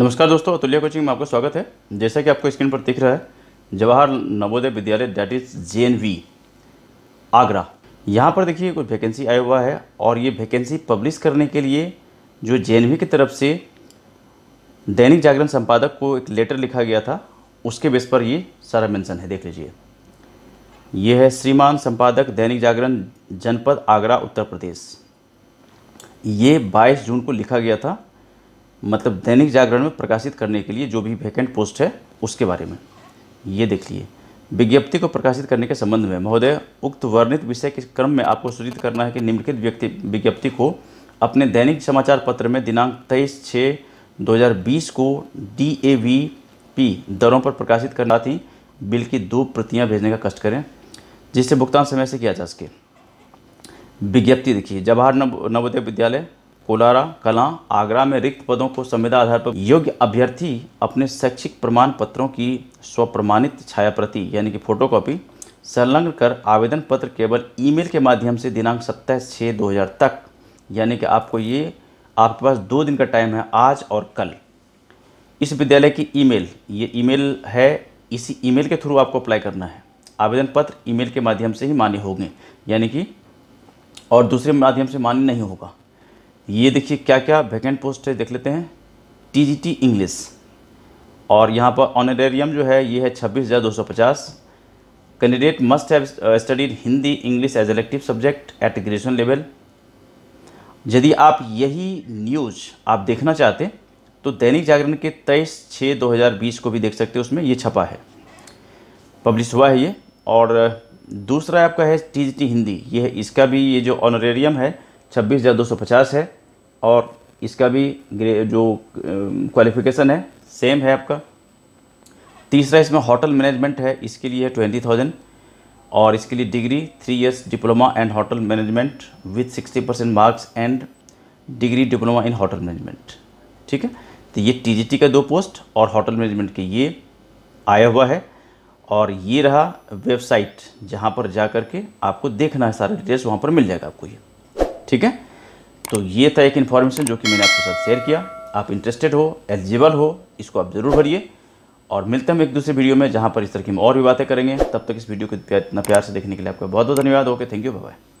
नमस्कार दोस्तों अतुल्य कोचिंग में आपका स्वागत है जैसा कि आपको स्क्रीन पर दिख रहा है जवाहर नवोदय विद्यालय दैट इज़ जे आगरा यहाँ पर देखिए कुछ वैकेंसी आया हुआ है और ये वैकेंसी पब्लिश करने के लिए जो जे की तरफ से दैनिक जागरण संपादक को एक लेटर लिखा गया था उसके बेस पर ये सारा मेंशन है देख लीजिए ये है श्रीमान संपादक दैनिक जागरण जनपद आगरा उत्तर प्रदेश ये 22 जून को लिखा गया था मतलब दैनिक जागरण में प्रकाशित करने के लिए जो भी वैकेंट पोस्ट है उसके बारे में ये देख लिए विज्ञप्ति को प्रकाशित करने के संबंध में महोदय उक्त वर्णित विषय के क्रम में आपको सूचित करना है कि निम्नलिखित व्यक्ति विज्ञप्ति को अपने दैनिक समाचार पत्र में दिनांक तेईस छः 2020 को डी पी दरों पर प्रकाशित करना थी बिल की दो प्रतियां भेजने का कष्ट करें जिससे भुगतान समय से किया जा सके विज्ञप्ति देखिए जवाहर नवोदय विद्यालय कोलारा कला आगरा में रिक्त पदों को संविदा आधार पर योग्य अभ्यर्थी अपने शैक्षिक प्रमाण पत्रों की स्वप्रमाणित छाया प्रति यानी कि फोटोकॉपी संलग्न कर आवेदन पत्र केवल ईमेल के माध्यम से दिनांक सत्ताईस छः दो तक यानी कि आपको ये आपके पास दो दिन का टाइम है आज और कल इस विद्यालय की ईमेल ये ईमेल है इसी ईमेल के थ्रू आपको अप्लाई करना है आवेदन पत्र ईमेल के माध्यम से ही मान्य होंगे यानी कि और दूसरे माध्यम से मान्य नहीं होगा ये देखिए क्या क्या वैकेंट पोस्ट है देख लेते हैं टी इंग्लिश और यहाँ पर ऑनरेरियम जो है ये है छब्बीस हज़ार दो सौ पचास candidate must have studied Hindi English as elective subject at graduation level यदि आप यही न्यूज़ आप देखना चाहते तो दैनिक जागरण के तेईस छः 2020 को भी देख सकते हो उसमें ये छपा है पब्लिश हुआ है ये और दूसरा आपका है टी जी हिंदी ये है इसका भी ये जो ऑनरेरियम है छब्बीस हज़ार दो सौ पचास है और इसका भी जो क्वालिफिकेशन है सेम है आपका तीसरा इसमें होटल मैनेजमेंट है इसके लिए ट्वेंटी थाउजेंड और इसके लिए degree three years diploma and hotel management with sixty percent marks and degree diploma in hotel management ठीक है तो ये टीजीटी का दो पोस्ट और होटल मैनेजमेंट के ये आया हुआ है और ये रहा वेबसाइट जहाँ पर जा कर के आपको देखना है सारा डिटेल्स वहाँ पर मिल जाएगा आपको ये ठीक है तो ये था एक इन्फॉर्मेशन जो कि मैंने आपके साथ शेयर किया आप इंटरेस्टेड हो एलिजिबल हो इसको आप ज़रूर भरिए और मिलते हैं हम एक दूसरे वीडियो में जहाँ पर इस तरह की हम और भी बातें करेंगे तब तक इस वीडियो को इतना प्यार से देखने के लिए आपका बहुत बहुत धन्यवाद ओके थैंक यू बाय